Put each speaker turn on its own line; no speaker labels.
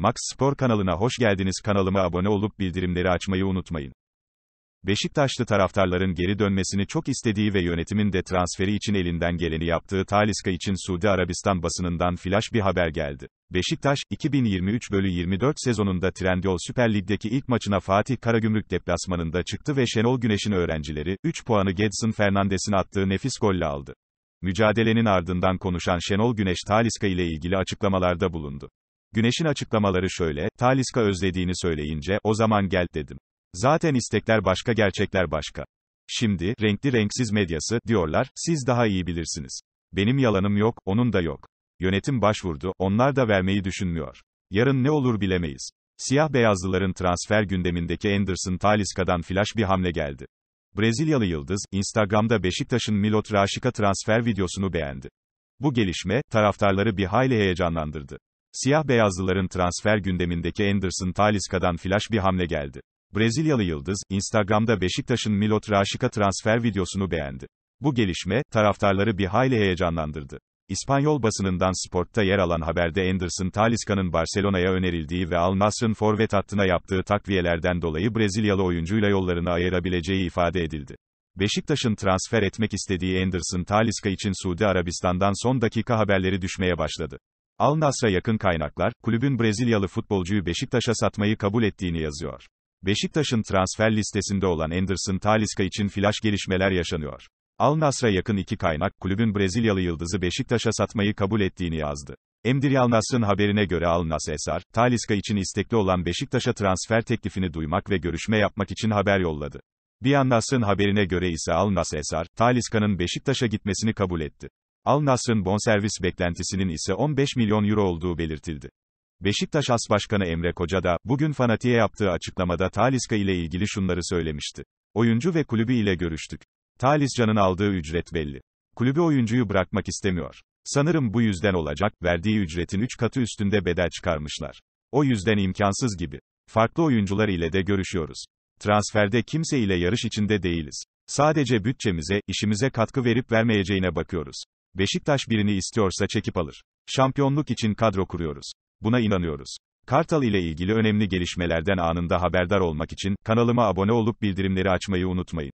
Max Spor kanalına hoş geldiniz. Kanalıma abone olup bildirimleri açmayı unutmayın. Beşiktaşlı taraftarların geri dönmesini çok istediği ve yönetimin de transferi için elinden geleni yaptığı Taliska için Suudi Arabistan basınından flash bir haber geldi. Beşiktaş, 2023 24 sezonunda Trendyol Süper Lig'deki ilk maçına Fatih Karagümrük deplasmanında çıktı ve Şenol Güneş'in öğrencileri, 3 puanı Gedson Fernandes'in attığı nefis golle aldı. Mücadelenin ardından konuşan Şenol Güneş Taliska ile ilgili açıklamalarda bulundu. Güneş'in açıklamaları şöyle, Taliska özlediğini söyleyince, o zaman gel dedim. Zaten istekler başka gerçekler başka. Şimdi, renkli renksiz medyası, diyorlar, siz daha iyi bilirsiniz. Benim yalanım yok, onun da yok. Yönetim başvurdu, onlar da vermeyi düşünmüyor. Yarın ne olur bilemeyiz. Siyah beyazlıların transfer gündemindeki Anderson Taliska'dan flash bir hamle geldi. Brezilyalı yıldız, Instagram'da Beşiktaş'ın Milot Raşika transfer videosunu beğendi. Bu gelişme, taraftarları bir hayli heyecanlandırdı. Siyah beyazlıların transfer gündemindeki Anderson Talisca'dan flash bir hamle geldi. Brezilyalı yıldız, Instagram'da Beşiktaş'ın Milot Raşik'a transfer videosunu beğendi. Bu gelişme, taraftarları bir hayli heyecanlandırdı. İspanyol basınından Sport'ta yer alan haberde Anderson Talisca'nın Barcelona'ya önerildiği ve Al Nassr'ın forvet hattına yaptığı takviyelerden dolayı Brezilyalı oyuncuyla yollarını ayırabileceği ifade edildi. Beşiktaş'ın transfer etmek istediği Anderson Talisca için Suudi Arabistan'dan son dakika haberleri düşmeye başladı. Al Nasr'a yakın kaynaklar, kulübün Brezilyalı futbolcuyu Beşiktaş'a satmayı kabul ettiğini yazıyor. Beşiktaş'ın transfer listesinde olan Anderson Talisca için flaş gelişmeler yaşanıyor. Al Nasr'a yakın iki kaynak, kulübün Brezilyalı yıldızı Beşiktaş'a satmayı kabul ettiğini yazdı. Emdiri Al Nasr'ın haberine göre Al Nasr Esar, Talisca için istekli olan Beşiktaş'a transfer teklifini duymak ve görüşme yapmak için haber yolladı. Bir Nasr'ın haberine göre ise Al Nasr Esar, Talisca'nın Beşiktaş'a gitmesini kabul etti. Al Nasr'ın bonservis beklentisinin ise 15 milyon euro olduğu belirtildi. Beşiktaş As Başkanı Emre Koca da, bugün Fanatik'e yaptığı açıklamada Talisca ile ilgili şunları söylemişti. Oyuncu ve kulübü ile görüştük. Taliscan'ın aldığı ücret belli. Kulübü oyuncuyu bırakmak istemiyor. Sanırım bu yüzden olacak, verdiği ücretin 3 katı üstünde bedel çıkarmışlar. O yüzden imkansız gibi. Farklı oyuncular ile de görüşüyoruz. Transferde kimse ile yarış içinde değiliz. Sadece bütçemize, işimize katkı verip vermeyeceğine bakıyoruz. Beşiktaş birini istiyorsa çekip alır. Şampiyonluk için kadro kuruyoruz. Buna inanıyoruz. Kartal ile ilgili önemli gelişmelerden anında haberdar olmak için kanalıma abone olup bildirimleri açmayı unutmayın.